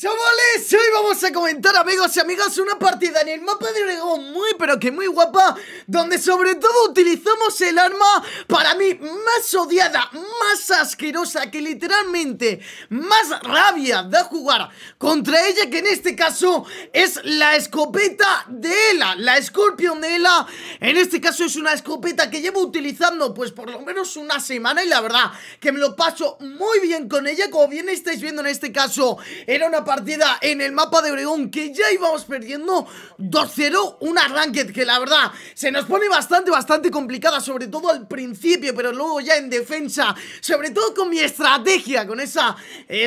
Chavales, hoy vamos a comentar amigos y amigas una partida en el mapa de Oregón muy pero que muy guapa Donde sobre todo utilizamos el arma para mí más odiada, más asquerosa, que literalmente más rabia de jugar contra ella Que en este caso es la escopeta de Ela, la Escorpión de Ela En este caso es una escopeta que llevo utilizando pues por lo menos una semana Y la verdad que me lo paso muy bien con ella, como bien estáis viendo en este caso era una partida en el mapa de Oregón que ya íbamos perdiendo 2-0, una ranked que la verdad se nos pone bastante, bastante complicada, sobre todo al principio, pero luego ya en defensa, sobre todo con mi estrategia, con esa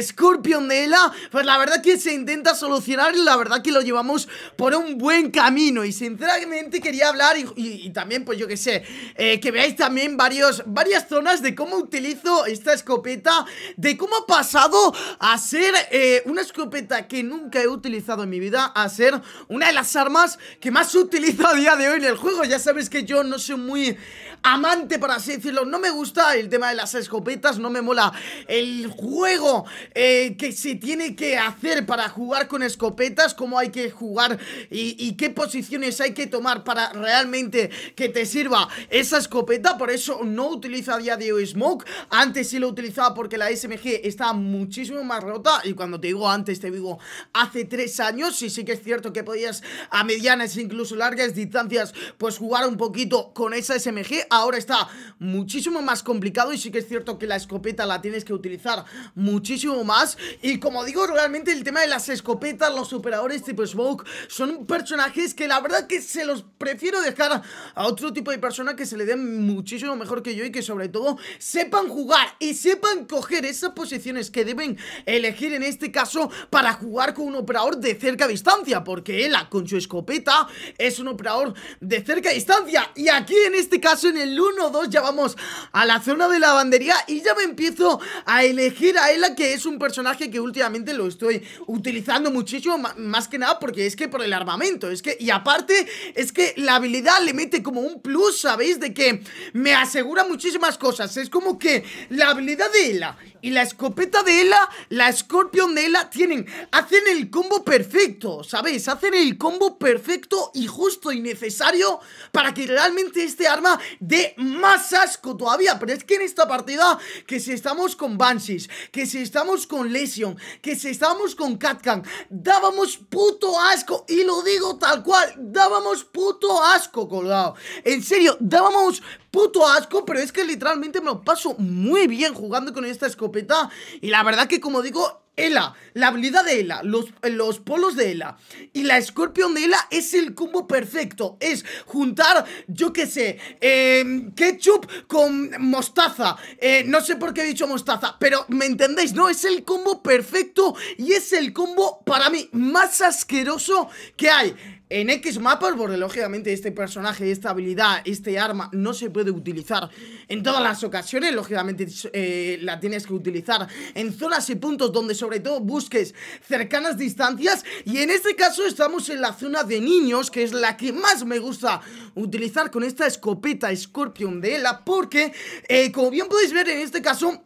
Scorpion de Ela, pues la verdad que se intenta solucionar, la verdad que lo llevamos por un buen camino y sinceramente quería hablar y, también pues yo que sé, eh, que veáis también varios, varias zonas de cómo utilizo esta escopeta, de cómo ha pasado a ser eh, una escopeta que nunca he utilizado en mi vida a ser una de las armas que más utilizo a día de hoy en el juego. Ya sabéis que yo no soy muy amante, por así decirlo. No me gusta el tema de las escopetas, no me mola el juego eh, que se tiene que hacer para jugar con escopetas, cómo hay que jugar y, qué posiciones hay que tomar para realmente que te sirva esa escopeta. Por eso no utilizo a día de hoy Smoke. Antes sí lo utilizaba porque la SMG está muchísimo más rota. Y cuando te digo antes, te digo hace tres años. Y sí que es cierto que podías a medianas, incluso largas distancias, pues jugar un poquito con esa SMG ahora está muchísimo más complicado y sí que es cierto que la escopeta la tienes que utilizar muchísimo más y como digo, realmente el tema de las escopetas, los operadores tipo Smoke son personajes que la verdad que se los prefiero dejar a otro tipo de persona que se le den muchísimo mejor que yo y que sobre todo sepan jugar y sepan coger esas posiciones que deben elegir en este caso para jugar con un operador de cerca distancia porque él con su escopeta es un operador de cerca distancia y aquí en este caso en el 1-2 ya vamos a la zona de lavandería y ya me empiezo a elegir a Ela que es un personaje que últimamente lo estoy utilizando muchísimo, más que nada porque es que por el armamento, es que, y aparte es que la habilidad le mete como un plus, ¿sabéis? De que me asegura muchísimas cosas, es como que la habilidad de Ela y la escopeta de Ela, la Scorpion de Ela tienen, hacen el combo perfecto, ¿sabéis? Hacen el combo perfecto y justo y necesario para que realmente este arma de más asco todavía. Pero es que en esta partida, que si estamos con Banshees, que si estamos con Lesion, que si estamos con KatKan, dábamos puto asco. Y lo digo tal cual, dábamos puto asco, colgado. En serio, dábamos puto asco, pero es que literalmente me lo paso muy bien jugando con esta escopeta. Y la verdad que, como digo, Ela, la habilidad de Ela, los, polos de Ela y la Scorpion de Ela es el combo perfecto. Es juntar, yo qué sé, em, ketchup con mostaza. Eh, no sé por qué he dicho mostaza, pero me entendéis, ¿no? Es el combo perfecto y es el combo para mí más asqueroso que hay. En X mapas, porque lógicamente este personaje, esta habilidad, este arma no se puede utilizar en todas las ocasiones. Lógicamente eh, la tienes que utilizar en zonas y puntos donde se sobre todo busques cercanas distancias y en este caso estamos en la zona de niños que es la que más me gusta utilizar con esta escopeta Scorpion de ELA porque eh, como bien podéis ver en este caso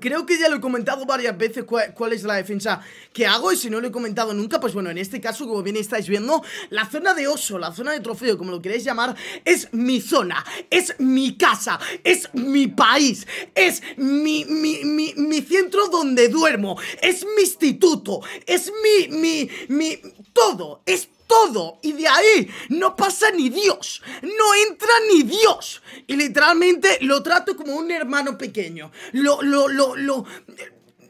Creo que ya lo he comentado varias veces cuál, es la defensa que hago y si no lo he comentado nunca, pues bueno, en este caso, como bien estáis viendo, la zona de oso, la zona de trofeo, como lo queréis llamar, es mi zona, es mi casa, es mi país, es mi, mi, mi, mi centro donde duermo, es mi instituto, es mi, mi, mi, todo, es todo y de ahí no pasa ni Dios, no entra ni Dios. Y literalmente lo trato como un hermano pequeño. Lo, lo, lo, lo,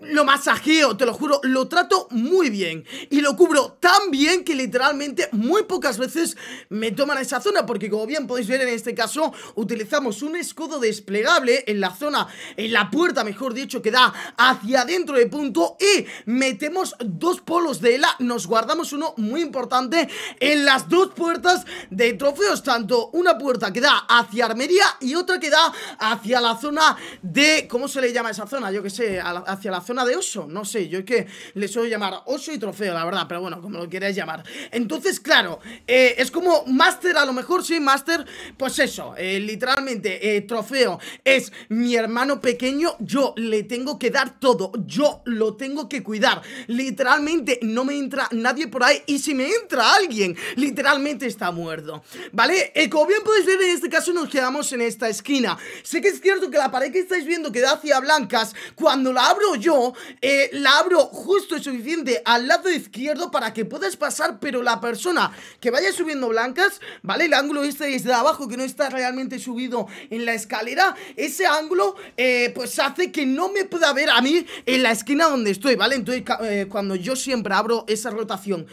lo masajeo, te lo juro, lo trato muy bien y lo cubro tan bien que literalmente muy pocas veces me toman esa zona porque como bien podéis ver en este caso utilizamos un escudo desplegable en la zona, en la puerta mejor dicho que da hacia adentro de punto y metemos dos polos de ELA, nos guardamos uno muy importante en las dos puertas de trofeos, tanto una puerta que da hacia armería y otra que da hacia la zona de, ¿cómo se le llama esa zona? Yo que sé, hacia la zona de oso, no sé, yo es que le suelo llamar oso y trofeo, la verdad, pero bueno, como lo quieras llamar. Entonces, claro, eh, es como máster, a lo mejor sí, máster, pues eso, eh, literalmente, eh, trofeo es mi hermano pequeño, yo le tengo que dar todo, yo lo tengo que cuidar, literalmente no me entra nadie por ahí y si me entra alguien, literalmente está muerto, ¿vale? como bien podéis ver, en este caso nos quedamos en esta esquina. Sé que es cierto que la pared que estáis viendo Queda hacia blancas, cuando la abro yo, eh, la abro justo y suficiente al lado izquierdo para que puedas pasar, pero la persona que vaya subiendo blancas, ¿vale? El ángulo este desde abajo que no está realmente subido en la escalera, ese ángulo eh, pues hace que no me pueda ver a mí en la esquina donde estoy, ¿vale? Entonces eh, cuando yo siempre abro esa rotación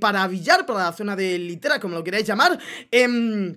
para billar, para la zona de litera, como lo queráis llamar, eh,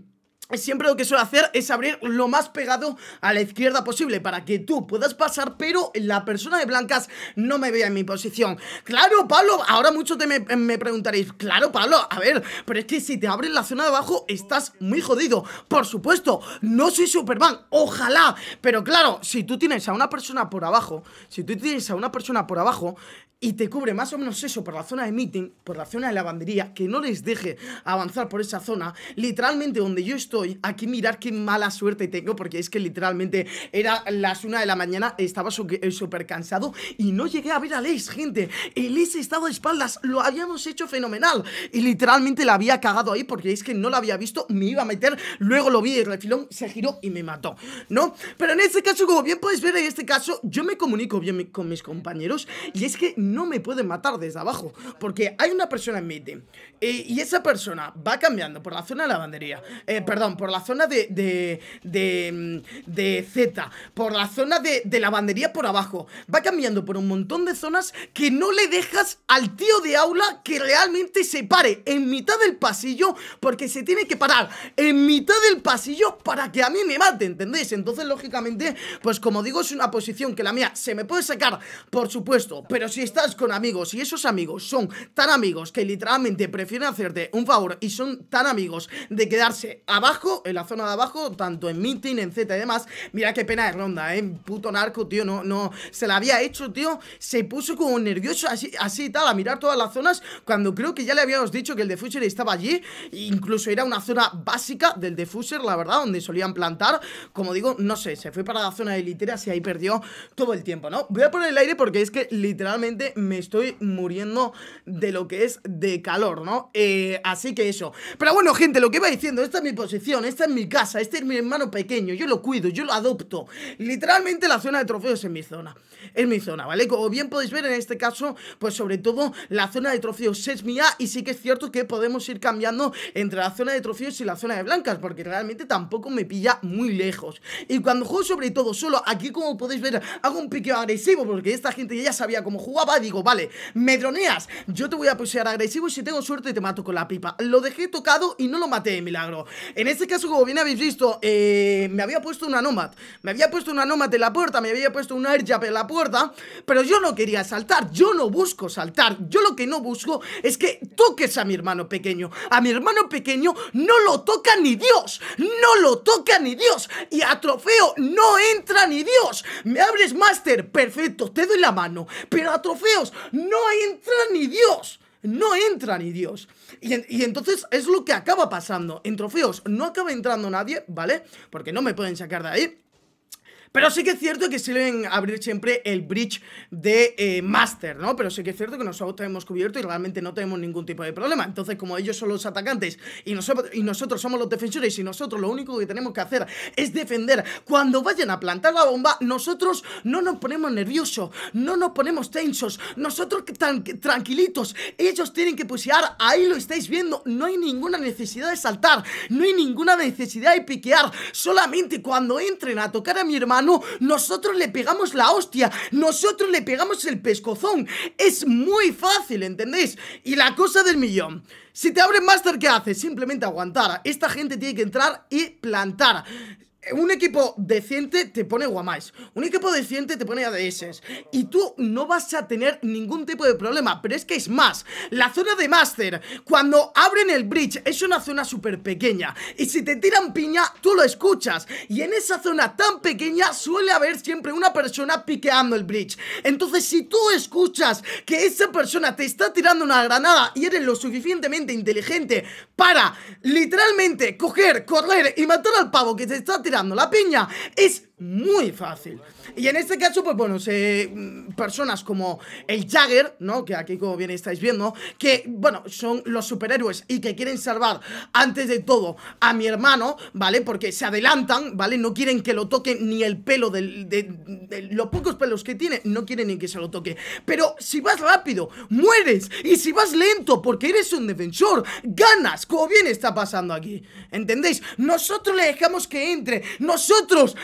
Siempre lo que suelo hacer es abrir lo más pegado a la izquierda posible Para que tú puedas pasar, pero la persona de blancas no me vea en mi posición Claro, Pablo, ahora muchos me, me, preguntaréis Claro, Pablo, a ver, pero es que si te abren la zona de abajo estás muy jodido Por supuesto, no soy Superman, ojalá Pero claro, si tú tienes a una persona por abajo Si tú tienes a una persona por abajo y te cubre más o menos eso por la zona de meeting, por la zona de lavandería, que no les deje avanzar por esa zona. Literalmente donde yo estoy, aquí mirar qué mala suerte tengo, porque es que literalmente era las una de la mañana, estaba eh, súper cansado y no llegué a ver a Leis, gente. Elise estaba de espaldas, lo habíamos hecho fenomenal y literalmente la había cagado ahí porque es que no la había visto, me iba a meter, luego lo vi y el refilón, se giró y me mató, ¿no? Pero en este caso, como bien puedes ver, en este caso yo me comunico bien con mis compañeros y es que no me pueden matar desde abajo. Porque hay una persona en mi eh, y esa persona va cambiando por la zona de lavandería. Eh, perdón, por la zona de, de, mm, de, Z. Por la zona de, de lavandería por abajo. Va cambiando por un montón de zonas que no le dejas al tío de aula que realmente se pare en mitad del pasillo. Porque se tiene que parar en mitad del pasillo para que a mí me mate, ¿entendéis? Entonces, lógicamente, pues como digo, es una posición que la mía se me puede sacar, por supuesto. Pero si está con amigos y esos amigos son tan amigos que literalmente prefieren hacerte un favor y son tan amigos de quedarse abajo, en la zona de abajo, tanto en meeting, en Z y demás, mira qué pena de ronda, eh, puto narco, tío, no, no, se la había hecho, tío, se puso como nervioso así, así y tal, a mirar todas las zonas, cuando creo que ya le habíamos dicho que el defuser estaba allí, incluso era una zona básica del defuser, la verdad, donde solían plantar, como digo, no sé, se fue para la zona de literas y ahí perdió todo el tiempo, ¿no? Voy a poner el aire porque es que literalmente me estoy muriendo de lo que es de calor, ¿no? Eh, así que eso. Pero bueno, gente, lo que iba diciendo, esta es mi posición, esta es mi casa, este es mi hermano pequeño, yo lo cuido, yo lo adopto. Literalmente la zona de trofeos es mi zona. Es mi zona, ¿vale? Como bien podéis ver en este caso, pues sobre todo la zona de trofeos es mía y sí que es cierto que podemos ir cambiando entre la zona de trofeos y la zona de blancas, porque realmente tampoco me pilla muy lejos. Y cuando juego sobre todo solo, aquí como podéis ver, hago un piqueo agresivo porque esta gente ya sabía cómo jugaba digo, vale, me droneas, yo te voy a pusear agresivo y si tengo suerte te mato con la pipa. Lo dejé tocado y no lo maté milagro. En este caso, como bien habéis visto, eh, me había puesto una Nomad. Me había puesto una Nomad en la puerta, me había puesto una Airjab en la puerta, pero yo no quería saltar, yo no busco saltar. Yo lo que no busco es que toques a mi hermano pequeño. A mi hermano pequeño no lo toca ni Dios, no lo toca ni Dios. Y a trofeo no entra ni Dios. Me abres, Master, perfecto, te doy la mano, pero a no entra ni Dios. No entra ni Dios. y, entonces es lo que acaba pasando. En trofeos no acaba entrando nadie, ¿vale? Porque no me pueden sacar de ahí. Pero sí que es cierto que deben abrir siempre el bridge de eh, Master, ¿no? Pero sí que es cierto que nosotros hemos cubierto y realmente no tenemos ningún tipo de problema. Entonces, como ellos son los atacantes y nosotros, somos los defensores y nosotros lo único que tenemos que hacer es defender, cuando vayan a plantar la bomba, nosotros no nos ponemos nerviosos, no nos ponemos tensos, nosotros tan, tranquilitos, ellos tienen que pusear, ahí lo estáis viendo, no hay ninguna necesidad de saltar, no hay ninguna necesidad de piquear, solamente cuando entren a tocar a mi hermano, Ah, no, nosotros le pegamos la hostia, nosotros le pegamos el pescozón. Es muy fácil, ¿entendéis? Y la cosa del millón. Si te abre Master, ¿qué haces? Simplemente aguantar. Esta gente tiene que entrar y plantar un equipo decente te pone guamais, un equipo decente te pone ADS y tú no vas a tener ningún tipo de problema, pero es que es más, la zona de Master, cuando abren el bridge es una zona súper pequeña y si te tiran piña tú lo escuchas y en esa zona tan pequeña suele haber siempre una persona piqueando el bridge, entonces si tú escuchas que esa persona te está tirando una granada y eres lo suficientemente inteligente para literalmente coger, correr y matar al pavo que te está tirando tirando la piña. Es muy fácil. Y en este caso, pues bueno, mm, personas como el Jagger, ¿no? Que aquí como bien estáis viendo, que, bueno, son los superhéroes y que quieren salvar antes de todo a mi hermano, ¿vale? Porque se adelantan, ¿vale? No quieren que lo toque ni el pelo de, los pocos pelos que tiene, no quieren ni que se lo toque. Pero si vas rápido, mueres. Y si vas lento, porque eres un defensor, ganas, como bien está pasando aquí. ¿Entendéis? Nosotros le dejamos que entre. Nosotros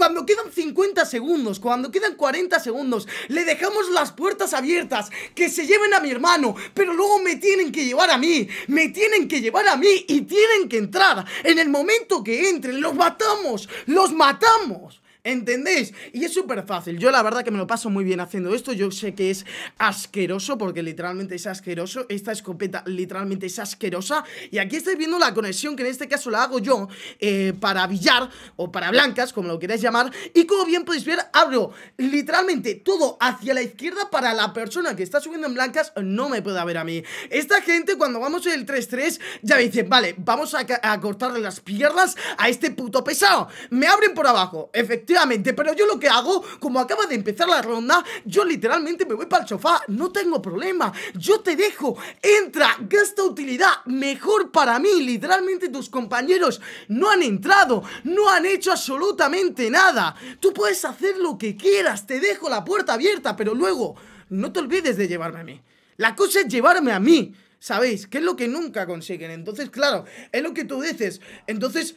cuando quedan 50 segundos, cuando quedan 40 segundos, le dejamos las puertas abiertas, que se lleven a mi hermano, pero luego me tienen que llevar a mí, me tienen que llevar a mí y tienen que entrar. En el momento que entren, los matamos, los matamos. ¿Entendéis? Y es súper fácil. Yo la verdad que me lo paso muy bien haciendo esto. Yo sé que es asqueroso porque literalmente es asqueroso. Esta escopeta literalmente es asquerosa. Y aquí estáis viendo la conexión que en este caso la hago yo eh, para billar o para blancas, como lo queráis llamar. Y como bien podéis ver, abro literalmente todo hacia la izquierda para la persona que está subiendo en blancas. No me pueda ver a mí. Esta gente cuando vamos en el 3-3 ya me dice, vale, vamos a, a cortarle las piernas a este puto pesado. Me abren por abajo, efectivamente pero yo lo que hago, como acaba de empezar la ronda, yo literalmente me voy para el sofá, no tengo problema, yo te dejo, entra, gasta utilidad, mejor para mí, literalmente tus compañeros no han entrado, no han hecho absolutamente nada, tú puedes hacer lo que quieras, te dejo la puerta abierta, pero luego no te olvides de llevarme a mí. La cosa es llevarme a mí, ¿sabéis? Que es lo que nunca consiguen. Entonces, claro, es lo que tú dices. Entonces,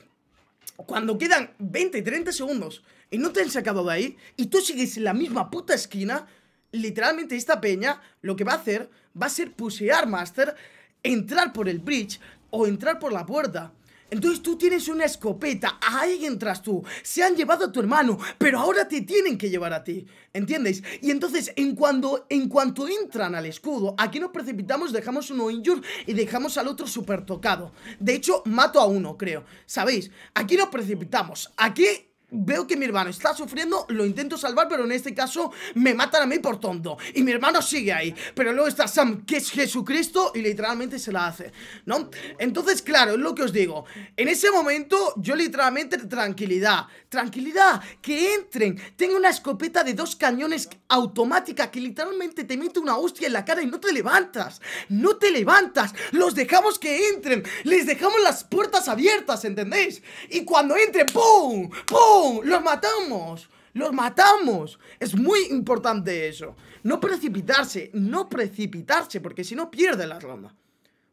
cuando quedan 20, 30 segundos y no te han sacado de ahí, y tú sigues en la misma puta esquina, literalmente esta peña lo que va a hacer va a ser pusear Master, entrar por el bridge o entrar por la puerta. Entonces tú tienes una escopeta, ahí entras tú, se han llevado a tu hermano, pero ahora te tienen que llevar a ti, ¿entiendes? Y entonces en cuando, en cuanto entran al escudo, aquí nos precipitamos, dejamos uno injured. y dejamos al otro super tocado. De hecho, mato a uno, creo, ¿sabéis? Aquí nos precipitamos, aquí veo que mi hermano está sufriendo, lo intento salvar, pero en este caso me matan a mí por tonto. Y mi hermano sigue ahí. Pero luego está Sam, que es Jesucristo, y literalmente se la hace, ¿no? Entonces, claro, es lo que os digo. En ese momento, yo literalmente, tranquilidad, tranquilidad, que entren. Tengo una escopeta de dos cañones automática que literalmente te mete una hostia en la cara y no te levantas. No te levantas. Los dejamos que entren. Les dejamos las puertas abiertas, ¿entendéis? Y cuando entren, ¡pum! ¡pum! ¡Los matamos! ¡Los matamos! Es muy importante eso. No precipitarse, no precipitarse, porque si no pierde la ronda.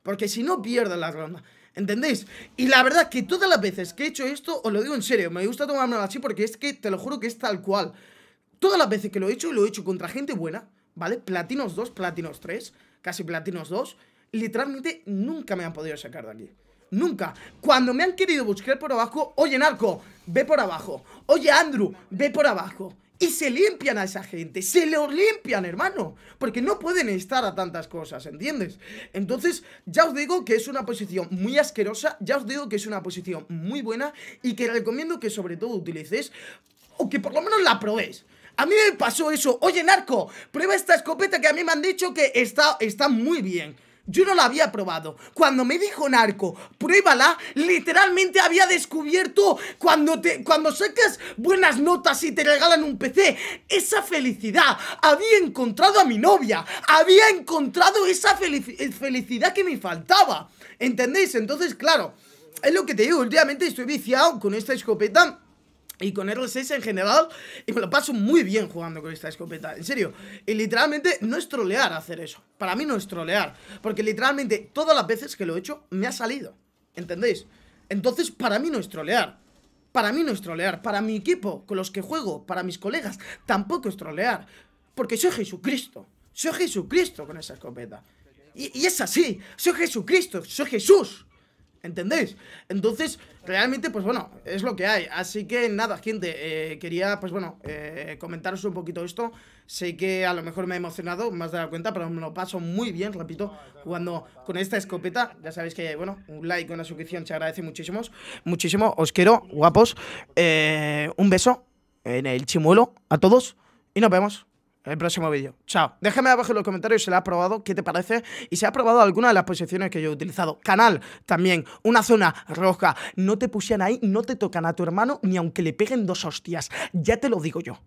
Porque si no pierde la ronda. ¿Entendéis? Y la verdad que todas las veces que he hecho esto, os lo digo en serio, me gusta tomármelo así porque es que te lo juro que es tal cual. Todas las veces que lo he hecho, Y lo he hecho contra gente buena, ¿vale? Platinos 2, Platinos 3, casi Platinos 2. Literalmente nunca me han podido sacar de aquí. Nunca. Cuando me han querido buscar por abajo, oye narco, ve por abajo. Oye, Andrew, ve por abajo. Y se limpian a esa gente, se lo limpian, hermano. Porque no pueden estar a tantas cosas, ¿entiendes? Entonces, ya os digo que es una posición muy asquerosa, ya os digo que es una posición muy buena y que recomiendo que sobre todo utilices o que por lo menos la probéis. A mí me pasó eso. Oye, narco, prueba esta escopeta que a mí me han dicho que está, está muy bien. Yo no la había probado. Cuando me dijo Narco, pruébala, literalmente había descubierto cuando, te, cuando sacas buenas notas y te regalan un PC, esa felicidad. Había encontrado a mi novia, había encontrado esa eh, felicidad que me faltaba. ¿Entendéis? Entonces, claro, es lo que te digo, últimamente estoy viciado con esta escopeta y con R6 en general, y me lo paso muy bien jugando con esta escopeta, en serio. Y literalmente no es trolear hacer eso, para mí no es trolear, porque literalmente todas las veces que lo he hecho me ha salido, ¿entendéis? Entonces para mí no es trolear, para mí no es trolear, para mi equipo, con los que juego, para mis colegas, tampoco es trolear, porque soy Jesucristo, soy Jesucristo con esa escopeta. Y, y es así, soy Jesucristo, soy Jesús. ¿Entendéis? Entonces, realmente, pues bueno, es lo que hay. Así que nada, gente, eh, quería, pues bueno, eh, comentaros un poquito esto. Sé que a lo mejor me he emocionado más de la cuenta, pero me lo paso muy bien, repito, jugando con esta escopeta. Ya sabéis que, hay bueno, un like, una suscripción, se agradece muchísimo. Muchísimo, os quiero, guapos. Eh, un beso en el chimuelo a todos y nos vemos el próximo vídeo. Chao. Déjame abajo en los comentarios si la has probado, qué te parece y si has probado alguna de las posiciones que yo he utilizado. Canal también, una zona roja. No te pusieran ahí, no te tocan a tu hermano ni aunque le peguen dos hostias. Ya te lo digo yo.